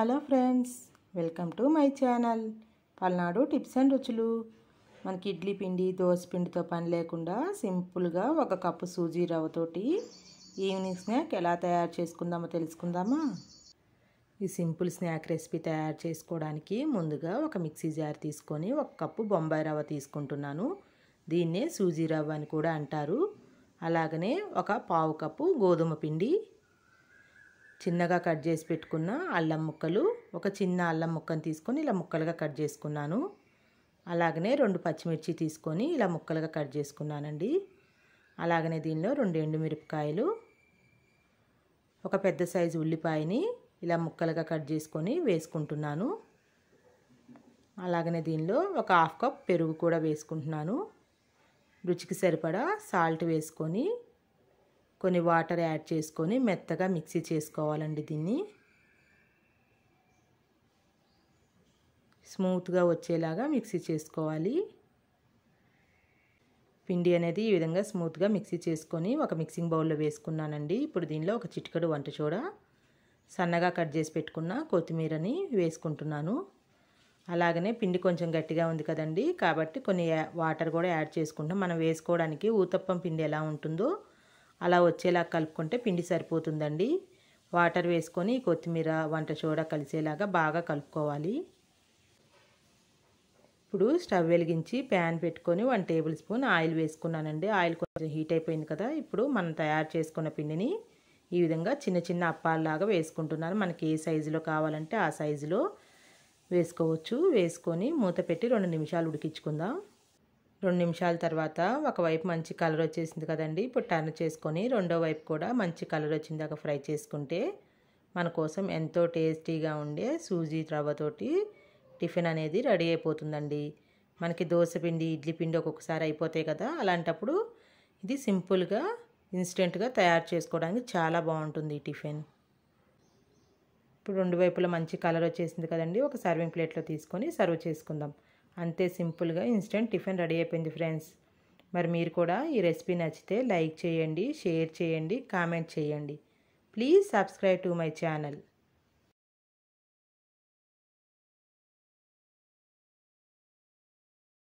hello friends welcome to my channel Palnadu tips and రుచులు మనకి ఇడ్లీ పిండి దోశ పిండితో పని లేకుండా సింపుల్గా ఒక కప్పు సూజీ రవ్వతోటి ఈవినింగ్ స్నాక్ ఎలా తయారు చేసుకుందామో తెలుసుకుందామా ఈ సింపుల్ స్నాక్ రెసిపీ తయారు చేసుకోవడానికి ముందుగా ఒక మిక్సీ జార్ తీసుకొని ఒక కప్పు బొంబాయి రవ్వ తీసుకుంటున్నాను దీన్నే సూజీ రవ్వ అని కూడా అంటారు అలాగనే ఒక పావు కప్పు గోధుమ పిండి చిన్నగా కట్ చేసి పెట్టుకున్న అల్లం ముక్కలు ఒక చిన్న అల్లం ముక్కను తీసుకొని ఇలా ముక్కలుగా కట్ చేసుకున్నాను అలాగనే రెండు పచ్చిమిర్చి తీసుకొని ఇలా ముక్కలుగా కట్ చేసుకున్నానండి అలాగనే దీనిలో రెండు ఎండుమిరపకాయలు ఒక పెద్ద సైజు ఉల్లిపాయని ఇలా ముక్కలుగా కట్ చేసుకొని వేసుకుంటున్నాను అలాగనే దీనిలో ఒక హాఫ్ కప్ పెరుగు కూడా వేసుకుంటున్నాను రుచికి సరిపడా సాల్ట్ వేసుకొని కొన్ని వాటర్ యాడ్ చేసుకొని మెత్తగా మిక్సీ చేసుకోవాలండి దీన్ని స్మూత్గా వచ్చేలాగా మిక్సీ చేసుకోవాలి పిండి అనేది ఈ విధంగా స్మూత్గా మిక్సీ చేసుకొని ఒక మిక్సింగ్ బౌల్లో వేసుకున్నానండి ఇప్పుడు దీనిలో ఒక చిట్కడు వంట చూడ సన్నగా కట్ చేసి పెట్టుకున్న కొత్తిమీరని వేసుకుంటున్నాను అలాగనే పిండి కొంచెం గట్టిగా ఉంది కదండి కాబట్టి కొన్ని వాటర్ కూడా యాడ్ చేసుకుంటాం మనం వేసుకోవడానికి ఊతప్పం పిండి ఎలా ఉంటుందో అలా వచ్చేలా కలుపుకుంటే పిండి సరిపోతుందండి వాటర్ వేసుకొని కొత్తిమీర వంట సోడా కలిసేలాగా బాగా కలుపుకోవాలి ఇప్పుడు స్టవ్ వెలిగించి ప్యాన్ పెట్టుకొని వన్ టేబుల్ స్పూన్ ఆయిల్ వేసుకున్నానండి ఆయిల్ కొంచెం హీట్ అయిపోయింది కదా ఇప్పుడు మనం తయారు చేసుకున్న పిండిని ఈ విధంగా చిన్న చిన్న అప్పాలలాగా వేసుకుంటున్నాను మనకి ఏ సైజులో కావాలంటే ఆ సైజులో వేసుకోవచ్చు వేసుకొని మూత పెట్టి రెండు నిమిషాలు ఉడికించుకుందాం రెండు నిమిషాల తర్వాత ఒకవైపు మంచి కలర్ వచ్చేసింది కదండి ఇప్పుడు టర్న్ చేసుకొని రెండో వైపు కూడా మంచి కలర్ వచ్చింది ఫ్రై చేసుకుంటే మన కోసం ఎంతో టేస్టీగా ఉండే సూజీ రవ్వతోటి టిఫిన్ అనేది రెడీ అయిపోతుందండి మనకి దోశ పిండి ఇడ్లీ పిండి ఒక్కొక్కసారి అయిపోతాయి కదా అలాంటప్పుడు ఇది సింపుల్గా ఇన్స్టెంట్గా తయారు చేసుకోవడానికి చాలా బాగుంటుంది ఈ టిఫిన్ ఇప్పుడు రెండు వైపులా మంచి కలర్ వచ్చేసింది కదండి ఒక సర్వింగ్ ప్లేట్లో తీసుకొని సర్వ్ చేసుకుందాం అంతే సింపుల్గా ఇన్స్టెంట్ టిఫిన్ రెడీ అయిపోయింది ఫ్రెండ్స్ మరి మీరు కూడా ఈ రెసిపీ నచ్చితే లైక్ చేయండి షేర్ చేయండి కామెంట్ చేయండి please subscribe to my channel